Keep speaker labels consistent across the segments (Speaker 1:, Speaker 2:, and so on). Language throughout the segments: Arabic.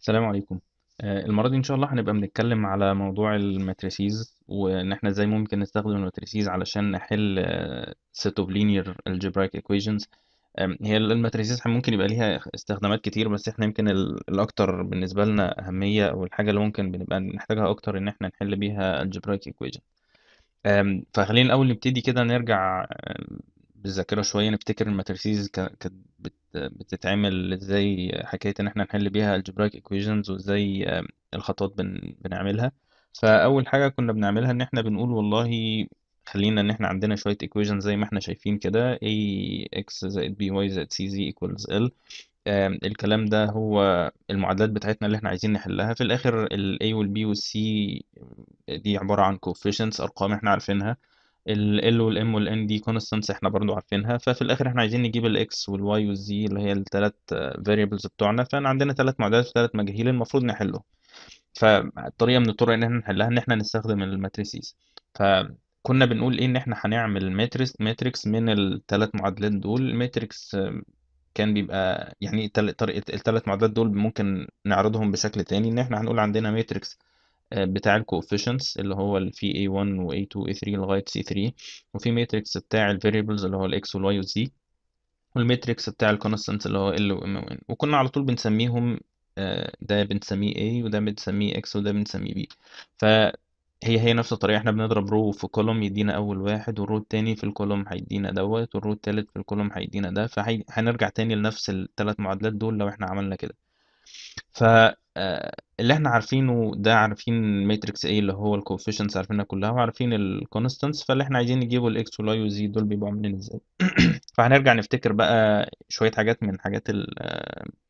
Speaker 1: السلام عليكم آه، المرة دي إن شاء الله هنبقى بنتكلم على موضوع الماتريسيز وإن إحنا إزاي ممكن نستخدم الماتريسيز علشان نحل آه، set of linear algebraic equations هي الماتريسيز ممكن يبقى ليها استخدامات كتير بس إحنا يمكن الأكتر بالنسبة لنا أهمية أو الحاجة اللي ممكن بنبقى نحتاجها أكتر إن إحنا نحل بيها algebraic equation فخلينا الأول نبتدي كده نرجع بالذاكرة شوية نفتكر الماتريسيز كانت بتتعمل ازاي حكايه ان احنا نحل بيها الجبرايك ايكويشنز وازاي الخطوات بن... بنعملها فاول حاجه كنا بنعملها ان احنا بنقول والله خلينا ان احنا عندنا شويه equations زي ما احنا شايفين كده x زائد by زائد cz equals l الكلام ده هو المعادلات بتاعتنا اللي احنا عايزين نحلها في الاخر ال a وال b وال c دي عباره عن coefficients ارقام احنا عارفينها ال L وال M وال N دي constants احنا برضو عارفينها ففي الاخر احنا عايزين نجيب ال X وال Y وال Z اللي هي الثلاث variables بتوعنا فاحنا عندنا ثلاث معادلات وثلاث مجاهيل المفروض نحلهم فالطريقة من الطرق ان احنا نحلها ان احنا نستخدم الماتريسيز فكنا بنقول ايه ان احنا هنعمل ماتريس ماتريكس من الثلاث معادلات دول ماتريكس كان بيبقى يعني الثلاث معادلات دول ممكن نعرضهم بشكل تاني ان احنا هنقول عندنا ماتريكس بتاع الكوفيشنتس اللي هو ال في A1 و A2 و A3 لغاية C3 وفي ماتريكس بتاع الفاريبلز اللي هو ال X Y والواي والزي والماتريكس بتاع الكونستانت اللي هو L و M و N وكنا على طول بنسميهم آه، ده بنسميه A وده بنسميه X وده بنسميه B ف هي هي نفس الطريقة احنا بنضرب رو في كولوم يدينا أول واحد والرو التاني في الكولوم هيدينا دوت والرو التالت في الكولوم هيدينا ده فهنرجع تاني لنفس التلات معادلات دول لو احنا عملنا كده ف آه، اللي إحنا عارفينه ده عارفين ماتريكس ايه اللي هو الكوفيشنتس عارفينها كلها وعارفين الكونستانتس فاللي إحنا عايزين نجيبه ال X والزي دول بيبقوا عاملين إزاي فهنرجع نفتكر بقى شوية حاجات من حاجات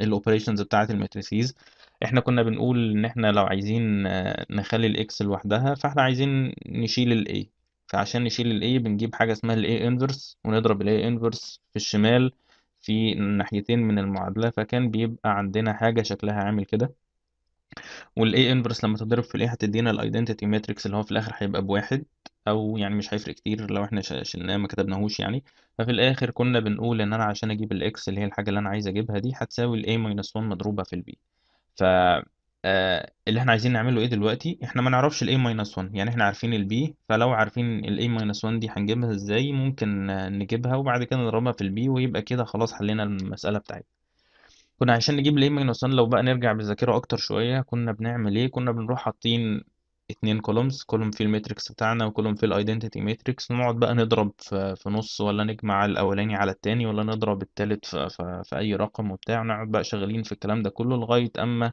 Speaker 1: الاوبريشنز آه، بتاعة الماتريسيز إحنا كنا بنقول إن إحنا لو عايزين آه، نخلي ال لوحدها فإحنا عايزين نشيل ال فعشان نشيل ال بنجيب حاجة اسمها ال انفرس ونضرب ال انفرس في الشمال في ناحيتين من المعادلة فكان بيبقى عندنا حاجة شكلها عامل كده والاي انفرس لما تضرب في الاي هتدينا الايدنتيتي ماتريكس اللي هو في الاخر هيبقى بواحد او يعني مش هيفرق كتير لو احنا شلناه ما كتبناهوش يعني ففي الاخر كنا بنقول ان انا عشان اجيب الاكس اللي هي الحاجه اللي انا عايز اجيبها دي هتساوي الاي ماينس 1 مضروبه في البي ف آه اللي احنا عايزين نعمله ايه دلوقتي احنا ما نعرفش الاي ماينس 1 يعني احنا عارفين البي فلو عارفين الاي ماينس 1 دي هنجيبها ازاي ممكن نجيبها وبعد كده نضربها في البي ويبقى كده خلاص حلينا المساله بتاعتنا كنا عشان نجيب الايمج وصلنا لو بقى نرجع بالذاكرة أكتر شوية كنا بنعمل إيه كنا بنروح حاطين اتنين كولومز كولوم في الماتريكس بتاعنا وكولوم في الايدنتيتي ماتريكس نقعد بقى نضرب في, نص ولا نجمع الاولاني على التاني ولا نضرب التالت في, في, في اي رقم وبتاع ونقعد بقى شغالين في الكلام ده كله لغايه اما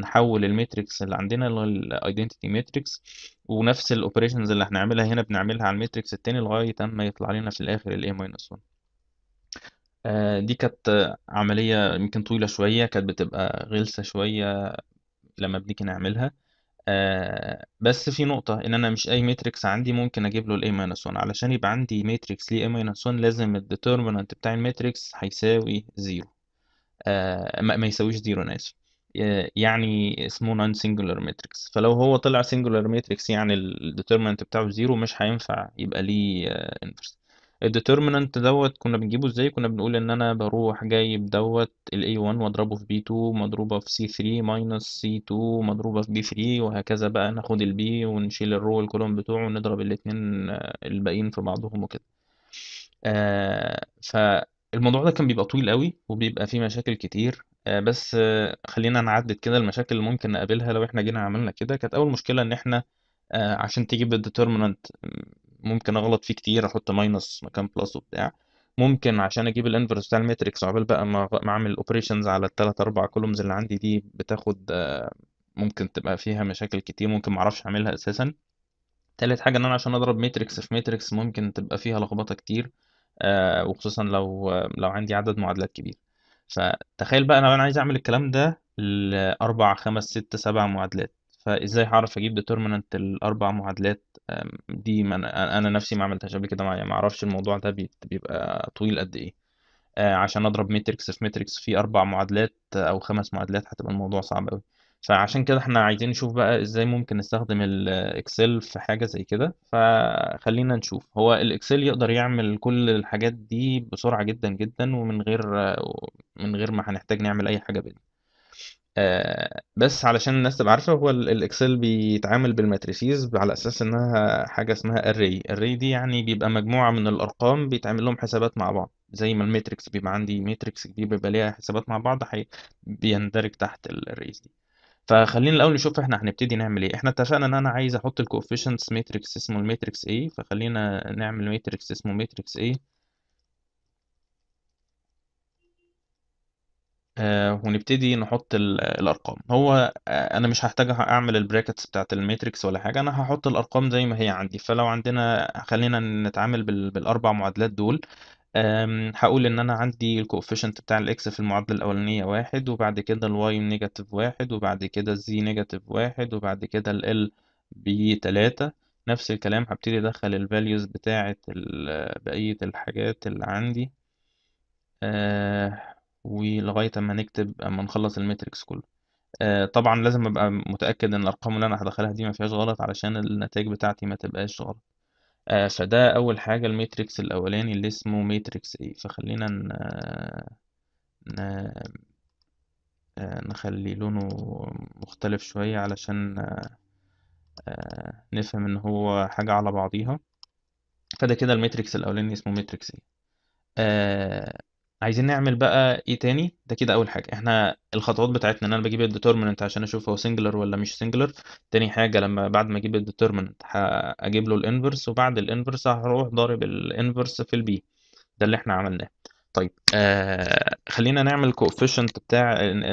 Speaker 1: نحول الماتريكس اللي عندنا للايدنتيتي ماتريكس ونفس الاوبريشنز اللي هنعملها هنا بنعملها على الماتريكس التاني لغايه اما يطلع لنا في الاخر الاي ماينس 1 آه، دي كانت عملية يمكن طويلة شوية كانت بتبقى غلسة شوية لما بنيجي نعملها آه، بس في نقطة إن أنا مش أي ماتريكس عندي ممكن أجيب له الـ A 1 علشان يبقى عندي ماتريكس ليه A 1 لازم الـ determinant بتاع الماتريكس هيساوي زيرو آه، ما يساويش زيرو أنا آسف يعني اسمه non singular matrix فلو هو طلع singular matrix يعني الـ determinant بتاعه زيرو مش هينفع يبقى ليه inverse الديترمينانت دوت كنا بنجيبه ازاي كنا بنقول ان انا بروح جايب دوت ال A1 واضربه في B2 مضروبة في C3 ماينس C2 مضروبة في B3 وهكذا بقى ناخد ال B ونشيل الرو والكولوم بتوعه ونضرب الاتنين آه، الباقيين في بعضهم وكده آه فالموضوع ده كان بيبقى طويل قوي وبيبقى فيه مشاكل كتير آه بس آه خلينا نعدد كده المشاكل اللي ممكن نقابلها لو احنا جينا عملنا كده كانت اول مشكلة ان احنا آه، عشان تجيب الديترمينانت ممكن اغلط فيه كتير احط ماينس مكان بلس وبتاع ممكن عشان اجيب الانفرس بتاع الماتريكس عقبال بقى ما اعمل اوبريشنز على الثلاث اربع كولومز اللي عندي دي بتاخد آه، ممكن تبقى فيها مشاكل كتير ممكن ما اعرفش اعملها اساسا تالت حاجه ان انا عشان اضرب ماتريكس في ماتريكس ممكن تبقى فيها لخبطه كتير آه، وخصوصا لو لو عندي عدد معادلات كبير فتخيل بقى انا عايز اعمل الكلام ده لاربع خمس ست سبع معادلات فازاي هعرف اجيب ديترمننت الاربع معادلات دي من انا نفسي ما عملتهاش قبل كده ما اعرفش الموضوع ده بيبقى طويل قد ايه آه، عشان اضرب ماتريكس في ماتريكس في اربع معادلات او خمس معادلات هتبقى الموضوع صعب قوي فعشان كده احنا عايزين نشوف بقى ازاي ممكن نستخدم الاكسل في حاجه زي كده فخلينا نشوف هو الاكسل يقدر يعمل كل الحاجات دي بسرعه جدا جدا ومن غير من غير ما هنحتاج نعمل اي حاجه بيه آه، بس علشان الناس تبقى عارفة هو الإكسل بيتعامل بالماتريسيز على أساس إنها حاجة اسمها أري الري دي يعني بيبقى مجموعة من الأرقام بيتعمل لهم حسابات مع بعض زي ما الماتريكس بيبقى عندي ماتريكس كبير بيبقى ليها حسابات مع بعض حي... بيندرج تحت الأريز دي فخلينا الأول نشوف إحنا هنبتدي نعمل إيه إحنا اتفقنا إن أنا عايز أحط الكوفيشنتس ماتريكس اسمه الماتريكس A فخلينا نعمل ماتريكس اسمه ماتريكس A آه، ونبتدي نحط الارقام هو آه، انا مش هحتاج اعمل البراكتس بتاعت الماتريكس ولا حاجه انا هحط الارقام زي ما هي عندي فلو عندنا خلينا نتعامل بالاربع معادلات دول هقول ان انا عندي الكوفيشنت بتاع الاكس في المعادله الاولانيه واحد وبعد كده الواي نيجاتيف واحد وبعد كده الزي نيجاتيف واحد وبعد كده ال بتلاتة نفس الكلام هبتدي ادخل الفاليوز بتاعه بقيه الحاجات اللي عندي آه، ولغاية أما نكتب أما نخلص الماتريكس كله آه، طبعا لازم أبقى متأكد إن الأرقام اللي أنا هدخلها دي ما فيهاش غلط علشان النتائج بتاعتي ما تبقاش غلط آه، فده أول حاجة الماتريكس الأولاني اللي اسمه ماتريكس A فخلينا ن... آه، نخلي لونه مختلف شوية علشان نفهم إن هو حاجة على بعضيها فده كده الماتريكس الأولاني اسمه ماتريكس A عايزين نعمل بقى إيه تاني ده كده أول حاجة إحنا الخطوات بتاعتنا إن أنا بجيب الديترمننت عشان أشوف هو سنجلر ولا مش سنجلر تاني حاجة لما بعد ما أجيب الديترمننت هجيب له الإنفرس وبعد الإنفرس هروح ضارب الإنفرس في البي ده اللي إحنا عملناه طيب آه خلينا نعمل الكوفيشنت بتاع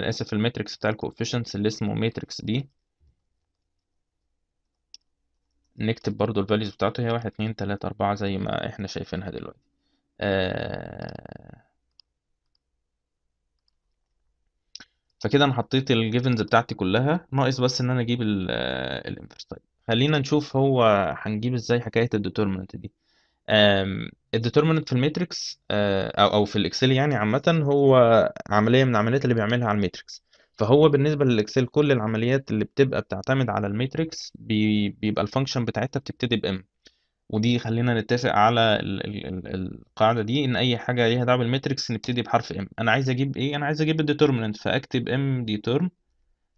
Speaker 1: اسف الماتريكس بتاع الكوفيشنتس اللي اسمه ماتريكس دي نكتب برضو الفاليوز بتاعته هي واحد اتنين تلاتة أربعة زي ما احنا شايفينها دلوقتي آه فكده أنا حطيت الجيفنز بتاعتي كلها ناقص بس إن أنا أجيب الانفرس آه، طيب خلينا نشوف هو هنجيب إزاي حكاية الديترمنت دي الديترمنت في الماتريكس آه، أو أو في الإكسل يعني عامة هو عملية من العمليات اللي بيعملها على الماتريكس فهو بالنسبة للإكسل كل العمليات اللي بتبقى بتعتمد على الماتريكس بيبقى الفانكشن بتاعتها بتبتدي بإم ودي خلينا نتفق على القاعدة دي إن أي حاجة ليها دعوة بالماتريكس نبتدي بحرف M أنا عايز أجيب إيه؟ أنا عايز أجيب الديترمننت فأكتب M ديترم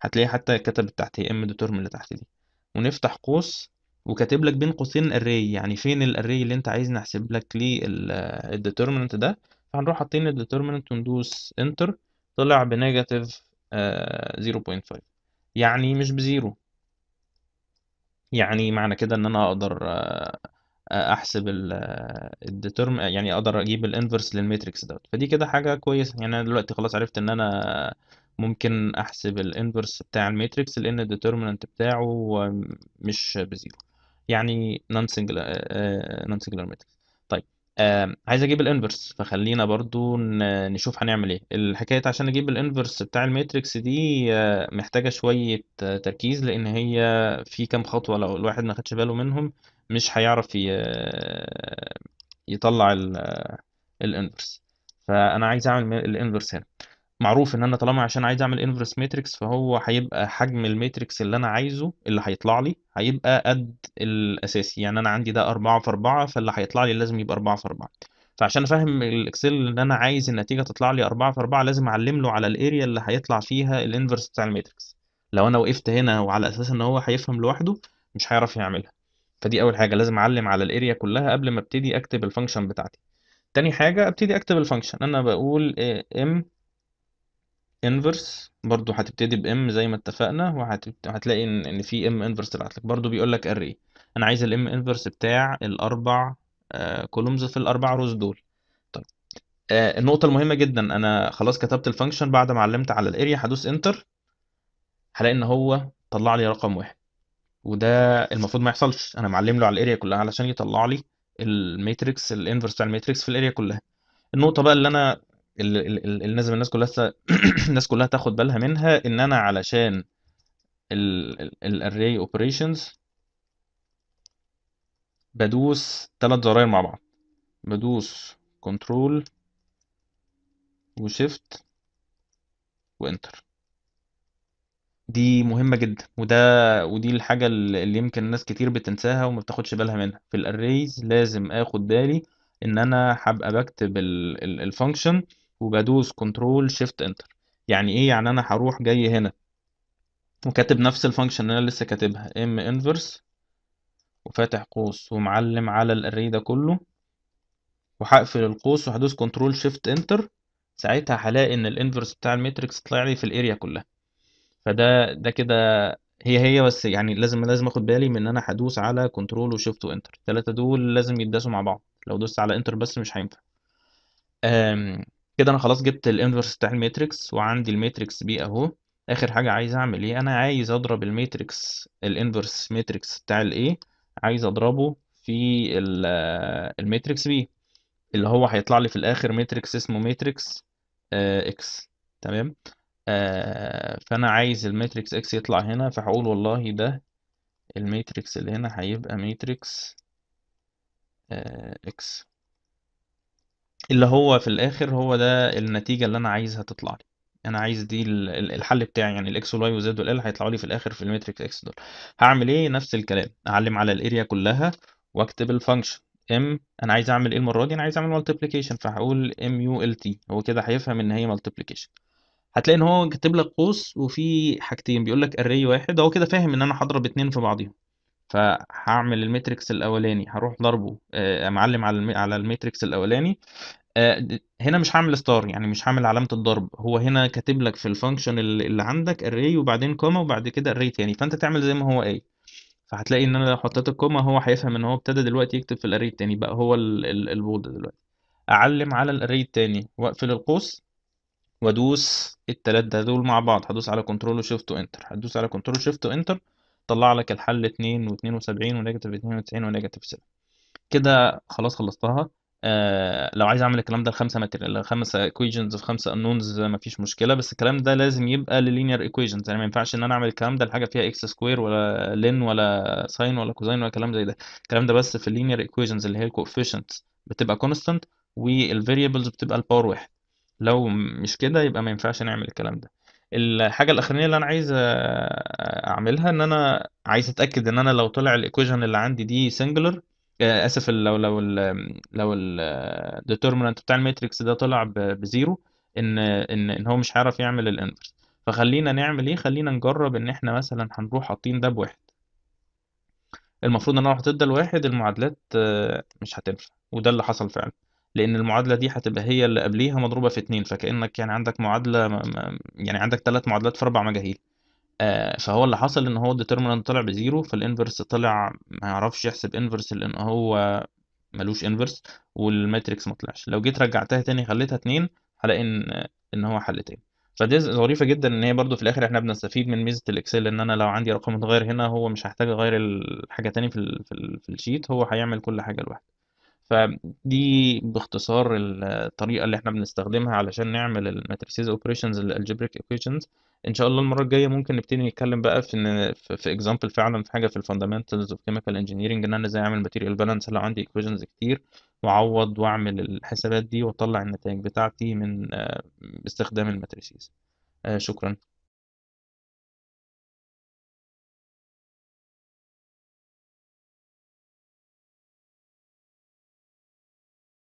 Speaker 1: هتلاقي حتى كتبت تحت M ديترم اللي تحت دي ونفتح قوس وكاتب لك بين قوسين array يعني فين الاري اللي انت عايز نحسب لك ليه الديترمننت ده فهنروح حاطين الديترمننت وندوس انتر طلع بنيجاتيف آه، 0.5 يعني مش بزيرو يعني معنى كده ان انا اقدر آه، احسب الديترم يعني اقدر اجيب الانفرس للماتريكس دوت فدي كده حاجه كويسه يعني انا دلوقتي خلاص عرفت ان انا ممكن احسب الانفرس بتاع الماتريكس لان الديترمننت بتاعه مش بزيرو يعني نون سنجلر نون سنجلر ماتريكس طيب عايز اجيب الانفرس فخلينا برضو نشوف هنعمل ايه الحكايه عشان اجيب الانفرس بتاع الماتريكس دي آه، محتاجه شويه تركيز لان هي في كام خطوه لو الواحد ما خدش باله منهم مش هيعرف يطلع الانفرس فانا عايز اعمل الانفرس هنا معروف ان انا طالما عشان عايز اعمل انفرس ماتريكس فهو هيبقى حجم الماتريكس اللي انا عايزه اللي هيطلع لي هيبقى قد الاساسي يعني انا عندي ده 4 في 4 فاللي هيطلع لي لازم يبقى 4 في 4 فعشان افهم الاكسل ان انا عايز النتيجه تطلع لي 4 في 4 لازم اعلم له على الاريا اللي هيطلع فيها الانفرس بتاع الماتريكس لو انا وقفت هنا وعلى اساس ان هو هيفهم لوحده مش هيعرف يعملها فدي اول حاجه لازم اعلم على الاريا كلها قبل ما ابتدي اكتب الفانكشن بتاعتي تاني حاجه ابتدي اكتب الفانكشن انا بقول ام انفرس برضو هتبتدي بام زي ما اتفقنا وهتلاقي ان ان في ام انفرس طلعت لك برضو بيقول لك اري انا عايز الام انفرس بتاع الاربع كولومز آه، في الاربع روز دول طيب آه، النقطه المهمه جدا انا خلاص كتبت الفانكشن بعد ما علمت على الاريا هدوس انتر هلاقي ان هو طلع لي رقم واحد وده المفروض ما يحصلش انا معلم له على الاريا كلها علشان يطلع لي الماتريكس الانفرس بتاع الماتريكس في الاريا كلها النقطه بقى اللي انا اللي لازم الناس كلها الناس كلها تاخد بالها منها ان انا علشان الاري اوبريشنز بدوس ثلاث زراير مع بعض بدوس كنترول وشيفت وانتر دي مهمة جدًا، وده ودي الحاجة اللي يمكن ناس كتير بتنساها وما بتاخدش بالها منها، في الأريز لازم آخد بالي إن أنا هبقى بكتب الفانكشن وبدوس كنترول شيفت control shift enter يعني إيه؟ يعني أنا هروح جاي هنا وكاتب نفس الفانكشن اللي أنا لسه كاتبها ام inverse وفاتح قوس ومعلّم على الاري ده كله وهقفل القوس وهدوس control shift enter ساعتها هلاقي إن الانفرس بتاع الماتريكس طلع لي في الاريا كلها. فده ده كده هي هي بس يعني لازم لازم اخد بالي من ان انا هدوس على كنترول وشيفت وانتر الثلاثه دول لازم يتداسوا مع بعض لو دوست على انتر بس مش هينفع كده انا خلاص جبت الانفرس بتاع الماتريكس وعندي الماتريكس بي اهو اخر حاجه عايز اعمل ايه انا عايز اضرب الماتريكس الانفرس ماتريكس بتاع الايه عايز اضربه في آه، الماتريكس بي اللي هو هيطلع لي في الاخر ماتريكس اسمه ماتريكس اكس آه، تمام آه فانا عايز الماتريكس اكس يطلع هنا فهقول والله ده الماتريكس اللي هنا هيبقى ماتريكس آه اكس اللي هو في الاخر هو ده النتيجة اللي انا عايزها تطلع لي انا عايز دي الحل بتاعي يعني الاكس والواي وزد والال هيطلعوا لي في الاخر في الماتريكس اكس دول هعمل ايه نفس الكلام اعلم على الاريا كلها واكتب الفانكشن ام انا عايز اعمل ايه المره دي انا عايز اعمل مالتيبليكيشن فهقول ام يو ال تي هو كده هيفهم ان هي مالتيبليكيشن هتلاقي ان هو كاتب لك قوس وفي حاجتين بيقول لك اري واحد هو كده فاهم ان انا هضرب اتنين في بعضيهم فهعمل الماتريكس الاولاني هروح ضربه آه، معلم على المي... على الماتريكس الاولاني آه، هنا مش هعمل ستار يعني مش هعمل علامه الضرب هو هنا كاتب لك في الفانكشن اللي عندك اري وبعدين كوما وبعد كده اري تاني فانت تعمل زي ما هو قايل فهتلاقي ان انا لو حطيت الكوما هو هيفهم ان هو ابتدى دلوقتي يكتب في الاري التاني بقى هو البولد دلوقتي اعلم على الاري التاني واقفل القوس وادوس التلات دول مع بعض هدوس على كنترول وشيفت وانتر هتدوس على كنترول شيفت وانتر طلع لك الحل اتنين واتنين وسبعين ونيجاتيف اتنين وتسعين ونيجاتيف سبعة كده خلاص خلصتها آه لو عايز اعمل الكلام ده لخمسه ماتيريال خمسه ايكويجنز في خمسه انونز مفيش مشكله بس الكلام ده لازم يبقى للينير ايكويجنز يعني ما ينفعش ان انا اعمل الكلام ده لحاجه فيها اكس سكوير ولا لين ولا ساين ولا كوزين ولا كلام زي ده الكلام ده بس في اللينير ايكويجنز اللي هي الكوفيشنت بتبقى كونستنت والفاريبلز بتبقى الباور واحد لو مش كده يبقى ما ينفعش نعمل الكلام ده الحاجة الأخرانية اللي أنا عايز أعملها إن أنا عايز أتأكد إن أنا لو طلع الإيكويجن اللي عندي دي سنجلر آه، آسف لو لو الـ لو determinant بتاع الماتريكس ده طلع بزيرو إن إن إن هو مش هيعرف يعمل الإنفرس فخلينا نعمل إيه خلينا نجرب إن إحنا مثلا هنروح حاطين ده بواحد المفروض إن أنا لو حطيت ده لواحد المعادلات آه، مش هتنفع وده اللي حصل فعلا لان المعادله دي هتبقى هي اللي قبليها مضروبه في اتنين فكانك يعني عندك معادله يعني عندك ثلاث معادلات في اربع مجاهيل آه، فهو اللي حصل ان هو الديترمينانت طلع بزيرو فالانفرس طلع ما يعرفش يحسب انفرس لان هو ملوش انفرس والماتريكس ما طلعش لو جيت رجعتها تاني خليتها اتنين هلاقي ان ان هو حل تاني فدي ظريفه جدا ان هي برده في الاخر احنا بنستفيد من ميزه الاكسل ان انا لو عندي رقم متغير هنا هو مش هحتاج اغير الحاجه تاني في الـ في, الـ في الشيت هو هيعمل كل حاجه لوحده فدي باختصار الطريقة اللي احنا بنستخدمها علشان نعمل الماتريسيز اوبريشنز الالجبريك ايكويشنز ان شاء الله المرة الجاية ممكن نبتدي نتكلم بقى في ان في اكزامبل فعلا في حاجة في الفاندامنتالز اوف كيميكال انجينيرنج ان انا ازاي اعمل ماتيريال بالانس لو عندي ايكويشنز كتير واعوض واعمل الحسابات دي واطلع النتائج بتاعتي من آه، استخدام الماتريسيز آه، شكرا